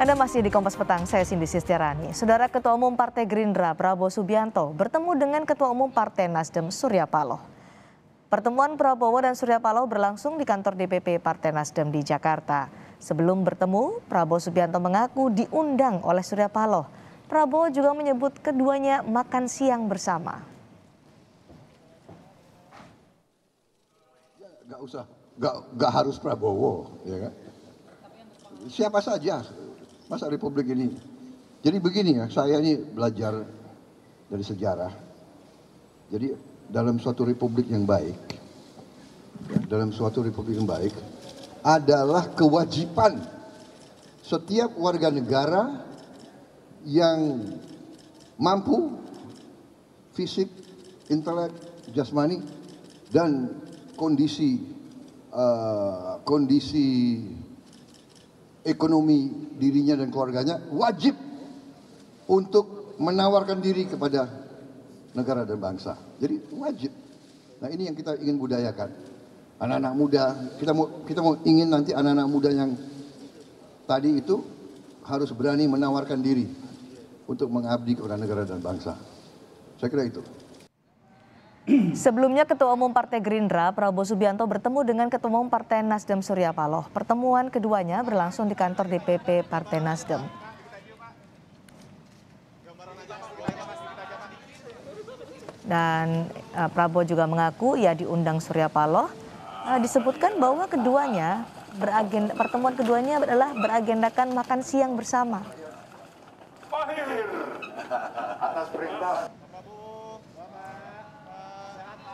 Anda masih di Kompas Petang, saya Cindy Sistiarani. Saudara Ketua Umum Partai Gerindra Prabowo Subianto bertemu dengan Ketua Umum Partai Nasdem Surya Paloh. Pertemuan Prabowo dan Surya Paloh berlangsung di kantor DPP Partai Nasdem di Jakarta. Sebelum bertemu, Prabowo Subianto mengaku diundang oleh Surya Paloh. Prabowo juga menyebut keduanya makan siang bersama. Ya, gak usah, gak, gak harus Prabowo, ya kan? Siapa saja masa republik ini. Jadi begini ya, saya ini belajar dari sejarah. Jadi dalam suatu republik yang baik, ya, dalam suatu republik yang baik adalah kewajiban setiap warga negara yang mampu fisik, intelek, jasmani dan kondisi uh, kondisi ekonomi dirinya dan keluarganya wajib untuk menawarkan diri kepada negara dan bangsa. Jadi wajib. Nah ini yang kita ingin budayakan. Anak-anak muda, kita mau kita mau ingin nanti anak-anak muda yang tadi itu harus berani menawarkan diri untuk mengabdi kepada negara dan bangsa. Saya kira itu. Sebelumnya Ketua Umum Partai Gerindra Prabowo Subianto bertemu dengan Ketua Umum Partai Nasdem Surya Paloh. Pertemuan keduanya berlangsung di kantor DPP Partai Nasdem. Dan uh, Prabowo juga mengaku ia diundang Surya Paloh. Uh, disebutkan bahwa keduanya beragen pertemuan keduanya adalah beragendakan makan siang bersama.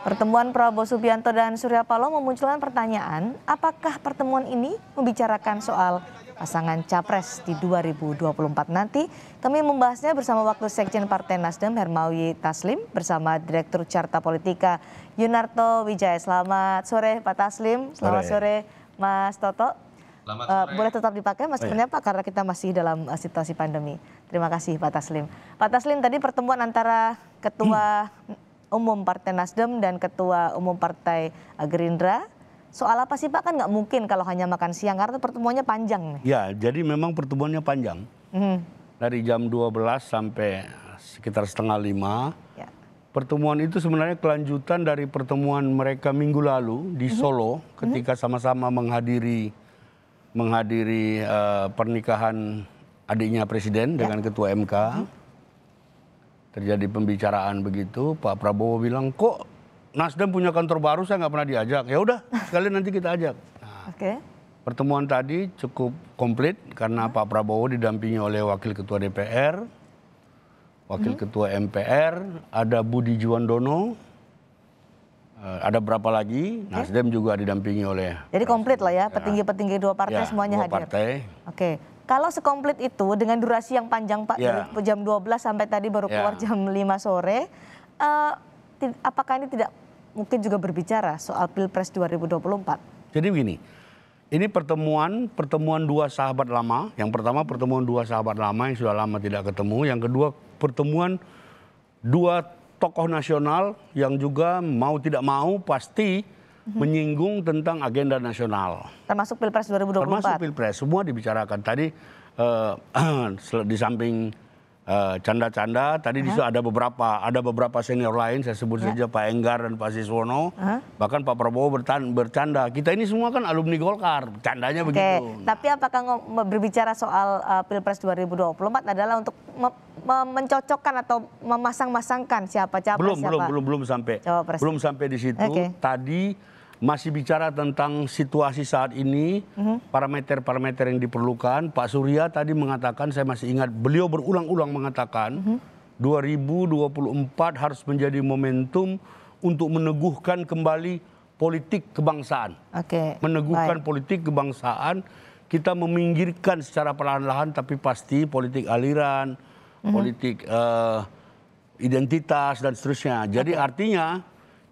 Pertemuan Prabowo Subianto dan Surya Paloh memunculkan pertanyaan, apakah pertemuan ini membicarakan soal pasangan capres di 2024 nanti? Kami membahasnya bersama Wakil Sekjen Partai Nasdem Hermawi Taslim bersama Direktur Carta Politika Yunarto Wijaya. Selamat sore Pak Taslim, selamat sore, sore Mas Toto. Uh, boleh tetap dipakai mas, oh, iya. karena kita masih dalam uh, situasi pandemi. Terima kasih Pak Taslim. Pak Taslim tadi pertemuan antara ketua hmm. Umum Partai Nasdem dan Ketua Umum Partai Gerindra. Soal apa sih Pak? Kan nggak mungkin kalau hanya makan siang karena pertemuannya panjang. Nih. Ya, jadi memang pertemuannya panjang. Mm. Dari jam 12 sampai sekitar setengah lima. Ya. Pertemuan itu sebenarnya kelanjutan dari pertemuan mereka minggu lalu di hmm. Solo mm -hmm. ketika sama-sama menghadiri menghadiri uh, pernikahan adiknya presiden ya. dengan ketua MK. Mm -hmm terjadi pembicaraan begitu Pak Prabowo bilang kok Nasdem punya kantor baru saya nggak pernah diajak ya udah sekalian nanti kita ajak nah, okay. pertemuan tadi cukup komplit karena Pak Prabowo didampingi oleh Wakil Ketua DPR Wakil hmm. Ketua MPR ada Budi Juwandono eh, ada berapa lagi? Okay. Nasdem juga didampingi oleh. Jadi komplit lah ya, ya, petinggi-petinggi dua partai ya, semuanya dua hadir. Partai. Oke, okay. Kalau sekomplit itu dengan durasi yang panjang Pak yeah. dari jam 12 sampai tadi baru yeah. keluar jam 5 sore, uh, apakah ini tidak mungkin juga berbicara soal Pilpres 2024? Jadi begini, ini pertemuan pertemuan dua sahabat lama. Yang pertama pertemuan dua sahabat lama yang sudah lama tidak ketemu, yang kedua pertemuan dua tokoh nasional yang juga mau tidak mau pasti Mm-hmm. menyinggung tentang agenda nasional. Termasuk Pilpres 2024. Termasuk Pilpres, semua dibicarakan. Tadi uh, di samping eh, canda-canda uh, tadi uh -huh. ada beberapa ada beberapa senior lain saya sebut uh -huh. saja Pak Enggar dan Pak Siswono uh -huh. bahkan Pak Prabowo bertan, bercanda kita ini semua kan alumni Golkar candanya okay. begitu tapi apakah berbicara soal uh, Pilpres 2024 adalah untuk mencocokkan atau memasang-masangkan siapa capres belum, siapa belum belum belum sampai belum sampai di situ okay. tadi masih bicara tentang situasi saat ini, mhm. parameter-parameter yang diperlukan. Pak Surya tadi mengatakan, saya masih ingat, beliau berulang-ulang mengatakan, 2024 mhm. harus menjadi momentum untuk meneguhkan kembali politik kebangsaan. Oke. Okay. Meneguhkan Baik. politik kebangsaan, kita meminggirkan secara perlahan-lahan tapi pasti politik aliran, mm politik uh, identitas dan seterusnya. Jadi okay. artinya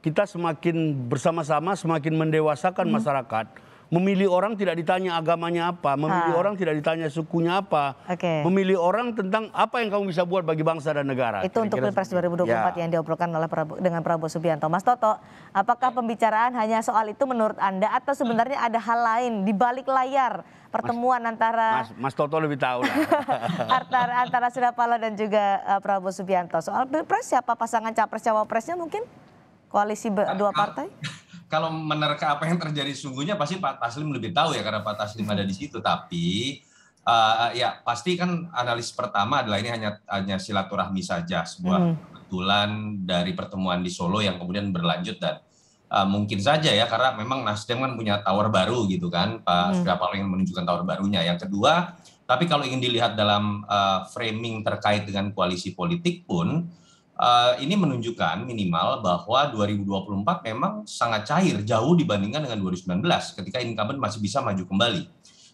kita semakin bersama-sama semakin mendewasakan hmm. masyarakat. Memilih orang tidak ditanya agamanya apa, memilih ha. orang tidak ditanya sukunya apa, okay. memilih orang tentang apa yang kamu bisa buat bagi bangsa dan negara. Itu Kira -kira untuk Pilpres 2024 ya. yang diobrolkan oleh Prabu, dengan Prabowo Subianto. Mas Toto, apakah pembicaraan hanya soal itu menurut Anda atau sebenarnya ada hal lain di balik layar pertemuan mas, antara Mas, Mas Toto lebih tahu lah. antara antara Surya Paloh dan juga uh, Prabowo Subianto. Soal Pilpres siapa pasangan capres cawapresnya mungkin? koalisi dua partai? Kalau menerka apa yang terjadi sungguhnya pasti Pak Taslim lebih tahu ya karena Pak Taslim ada di situ. Tapi uh, ya pasti kan analis pertama adalah ini hanya hanya silaturahmi saja sebuah hmm. kebetulan dari pertemuan di Solo yang kemudian berlanjut dan uh, mungkin saja ya karena memang Nasdem kan punya tower baru gitu kan Pak hmm. Surya yang menunjukkan tower barunya. Yang kedua, tapi kalau ingin dilihat dalam uh, framing terkait dengan koalisi politik pun Eh, ini menunjukkan minimal bahwa 2024 memang sangat cair jauh dibandingkan dengan 2019 ketika incumbent masih bisa maju kembali.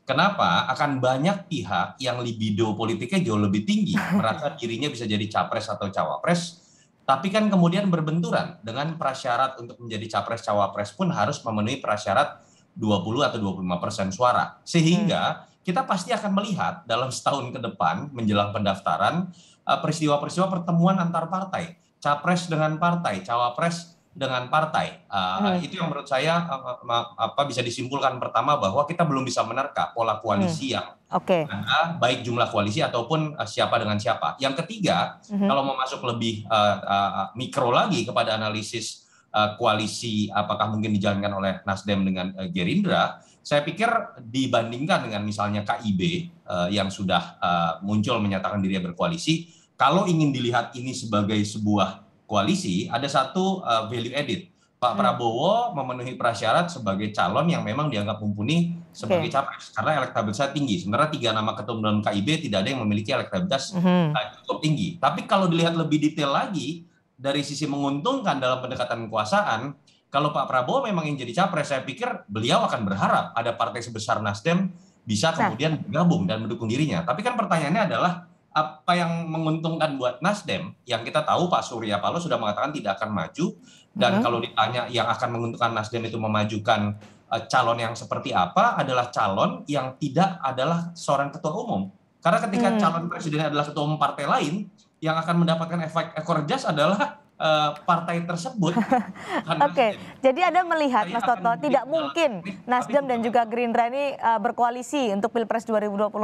Kenapa? Akan banyak pihak yang libido politiknya jauh lebih tinggi, merasa dirinya bisa jadi capres atau cawapres, tapi kan kemudian berbenturan dengan prasyarat untuk menjadi capres cawapres pun harus memenuhi prasyarat 20 atau 25 persen suara. Sehingga hmm. kita pasti akan melihat dalam setahun ke depan menjelang pendaftaran Eh, peristiwa-peristiwa pertemuan antar partai, capres dengan partai, cawapres dengan partai. Uh, hmm. Itu yang menurut saya uh, apa bisa disimpulkan pertama bahwa kita belum bisa menerka pola koalisi hmm. yang okay. ada, baik jumlah koalisi ataupun uh, siapa dengan siapa. Yang ketiga, hmm. kalau mau masuk lebih uh, uh, mikro lagi kepada analisis uh, koalisi apakah mungkin dijalankan oleh Nasdem dengan uh, Gerindra, saya pikir dibandingkan dengan misalnya KIB eh, yang sudah eh, muncul menyatakan dirinya berkoalisi, kalau ingin dilihat ini sebagai sebuah koalisi, ada satu eh, value edit. Pak hmm. Prabowo memenuhi prasyarat sebagai calon yang memang dianggap mumpuni sebagai capres karena elektabilitasnya tinggi. Sebenarnya tiga nama ketum dalam KIB tidak ada yang memiliki elektabilitas hmm. hmm. cukup tinggi. Tapi kalau dilihat lebih detail lagi dari sisi menguntungkan dalam pendekatan kekuasaan, kalau Pak Prabowo memang ingin jadi capres, saya pikir beliau akan berharap ada partai sebesar Nasdem bisa nah. kemudian bergabung dan mendukung dirinya. Tapi kan pertanyaannya adalah apa yang menguntungkan buat Nasdem yang kita tahu Pak Surya Paloh sudah mengatakan tidak akan maju dan hmm. kalau ditanya yang akan menguntungkan Nasdem itu memajukan e, calon yang seperti apa adalah calon yang tidak adalah seorang ketua umum. Karena ketika hmm. calon presiden adalah ketua umum partai lain yang akan mendapatkan efek ekor jas adalah Eh, partai tersebut. Oke, okay. jadi Anda melihat Mas Toto tidak mungkin Nasdem dan juga Gerindra ini uh, berkoalisi untuk Pilpres 2024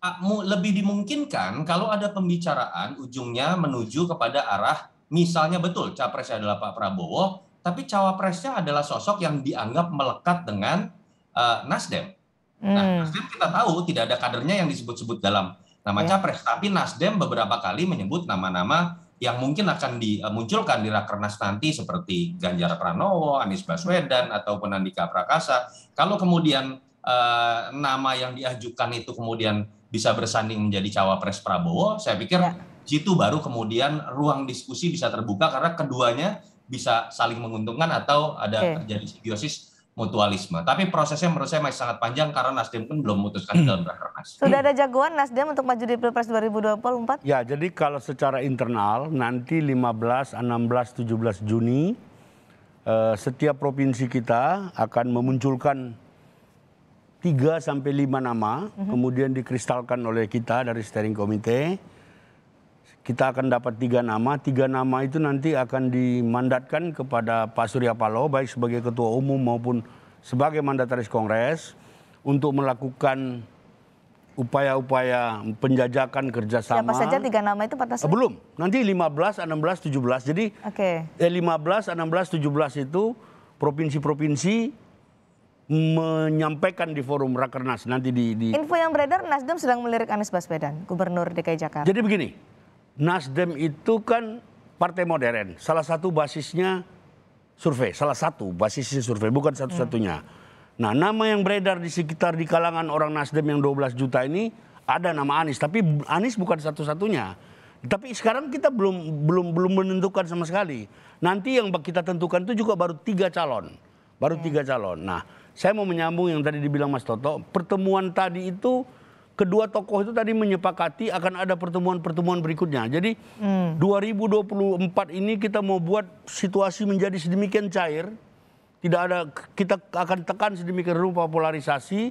ah, lebih dimungkinkan kalau ada pembicaraan ujungnya menuju kepada arah misalnya betul capresnya adalah Pak Prabowo, tapi cawapresnya adalah sosok yang dianggap melekat dengan uh, Nasdem. Nah, hmm. Nasdem kita tahu tidak ada kadernya yang disebut-sebut dalam nama yeah. capres, tapi Nasdem beberapa kali menyebut nama-nama yang mungkin akan dimunculkan eh, di rakernas nanti seperti Ganjar Pranowo, Anies Baswedan ataupun Andika Prakasa, kalau kemudian eh, nama yang diajukan itu kemudian bisa bersanding menjadi cawapres Prabowo, saya pikir ya. situ baru kemudian ruang diskusi bisa terbuka karena keduanya bisa saling menguntungkan atau ada okay. terjadi simbiosis mutualisme. Tapi prosesnya menurut saya masih sangat panjang karena Nasdem pun belum memutuskan dalam hmm. rakernas. Sudah ada hmm. jagoan Nasdem untuk maju di Pilpres 2024? Ya, jadi kalau secara internal nanti 15, 16, 17 Juni eh, setiap provinsi kita akan memunculkan 3 sampai 5 nama, mm -hmm. kemudian dikristalkan oleh kita dari steering komite kita akan dapat tiga nama. Tiga nama itu nanti akan dimandatkan kepada Pak Surya Paloh baik sebagai ketua umum maupun sebagai mandataris Kongres untuk melakukan upaya-upaya penjajakan kerjasama. Siapa saja tiga nama itu Pak Taslim? Belum. Nanti 15, 16, 17. Jadi okay. eh, 15, 16, 17 itu provinsi-provinsi menyampaikan di forum Rakernas nanti di, di Info yang beredar Nasdem sedang melirik Anies Baswedan, Gubernur DKI Jakarta. Jadi begini, Nasdem itu kan partai modern. Salah satu basisnya survei. Salah satu basisnya survei, bukan satu-satunya. Hmm. Nah, nama yang beredar di sekitar di kalangan orang Nasdem yang 12 juta ini ada nama Anies, tapi Anies bukan satu-satunya. Tapi sekarang kita belum belum belum menentukan sama sekali. Nanti yang kita tentukan itu juga baru tiga calon, baru hmm. tiga calon. Nah, saya mau menyambung yang tadi dibilang Mas Toto. Pertemuan tadi itu kedua tokoh itu tadi menyepakati akan ada pertemuan-pertemuan berikutnya. Jadi hmm. 2024 ini kita mau buat situasi menjadi sedemikian cair, tidak ada kita akan tekan sedemikian rupa polarisasi.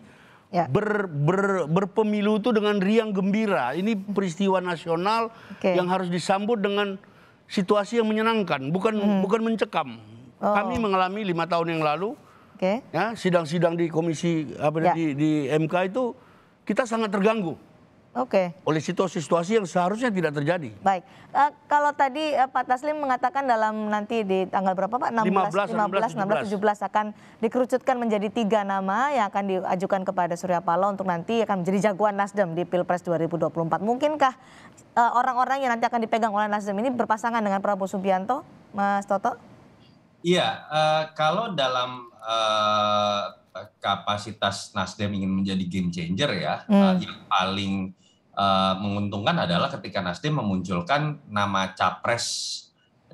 Ya. Ber, ber, berpemilu itu dengan riang gembira. Ini peristiwa nasional okay. yang harus disambut dengan situasi yang menyenangkan, bukan hmm. bukan mencekam. Oh. Kami mengalami lima tahun yang lalu, okay. ya sidang-sidang di komisi apa ya. di, di MK itu kita sangat terganggu. Oke. Okay. Oleh situasi-situasi yang seharusnya tidak terjadi. Baik. Uh, kalau tadi uh, Pak Taslim mengatakan dalam nanti di tanggal berapa Pak? 16, 15, 15, 16, 17. 17 akan dikerucutkan menjadi tiga nama yang akan diajukan kepada Surya Paloh untuk nanti akan menjadi jagoan Nasdem di Pilpres 2024. Mungkinkah eh, orang-orang uh, yang nanti akan dipegang oleh Nasdem ini berpasangan dengan Prabowo Subianto, Mas Toto? Iya, uh, kalau dalam uh, kapasitas Nasdem ingin menjadi game changer ya, hmm. Eh, yang paling uh, menguntungkan adalah ketika Nasdem memunculkan nama capres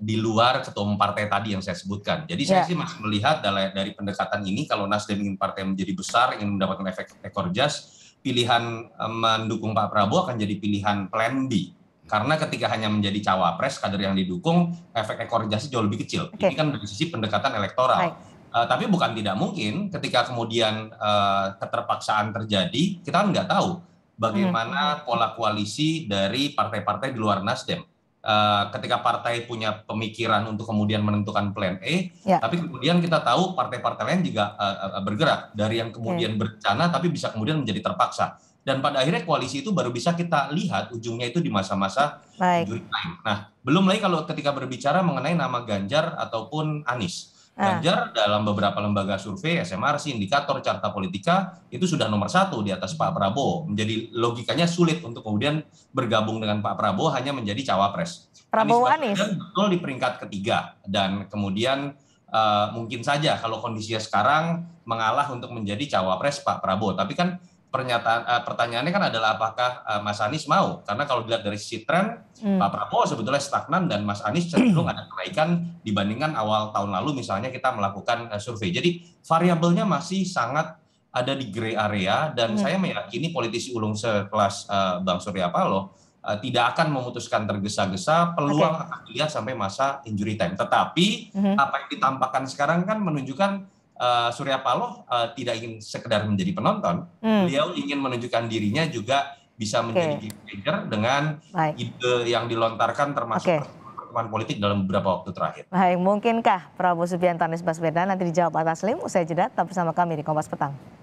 di luar ketua umum partai tadi yang saya sebutkan. Jadi yeah. saya ya. sih masih melihat dari, dari pendekatan ini kalau Nasdem ingin partai menjadi besar, ingin mendapatkan efek ekor jas, pilihan eh, mendukung Pak Prabowo akan jadi pilihan plan B. Karena ketika hanya menjadi cawapres, kader yang didukung, efek ekor jasnya jauh lebih kecil. Okay. Ini kan dari sisi pendekatan elektoral. Hai. Uh, tapi bukan tidak mungkin ketika kemudian uh, keterpaksaan terjadi, kita kan nggak tahu bagaimana hmm. pola koalisi dari partai-partai di luar Nasdem. Uh, ketika partai punya pemikiran untuk kemudian menentukan plan E, ya. tapi kemudian kita tahu partai-partai lain juga uh, bergerak dari yang kemudian hmm. berencana tapi bisa kemudian menjadi terpaksa. Dan pada akhirnya koalisi itu baru bisa kita lihat ujungnya itu di masa-masa Nah, belum lagi kalau ketika berbicara mengenai nama Ganjar ataupun Anies Ah. Ganjar dalam beberapa lembaga survei, SMRC, indikator carta politika itu sudah nomor satu di atas Pak Prabowo. Menjadi logikanya sulit untuk kemudian bergabung dengan Pak Prabowo hanya menjadi cawapres. Prabowo Anies, Anies. betul di peringkat ketiga dan kemudian uh, mungkin saja kalau kondisinya sekarang mengalah untuk menjadi cawapres Pak Prabowo. Tapi kan pernyataan uh, pertanyaannya kan adalah apakah uh, Mas Anies mau? Karena kalau dilihat dari sisi tren, hmm. Pak Prabowo sebetulnya stagnan dan Mas Anies cenderung ada kenaikan dibandingkan awal tahun lalu misalnya kita melakukan uh, survei. Jadi variabelnya masih sangat ada di gray area dan hmm. saya meyakini politisi ulung sekelas uh, Bang Surya Paloh uh, tidak akan memutuskan tergesa-gesa, peluang okay. akan dilihat sampai masa injury time. Tetapi hmm. apa yang ditampakkan sekarang kan menunjukkan uh, Surya Paloh uh, tidak ingin sekedar menjadi penonton, hmm. beliau ingin menunjukkan dirinya juga bisa menjadi okay. game changer dengan Baik. ide yang dilontarkan termasuk okay. pertemuan politik dalam beberapa waktu terakhir. Baik, mungkinkah Prabowo Subianto Anies Baswedan nanti dijawab atas Lim usai jeda tetap bersama kami di Kompas Petang.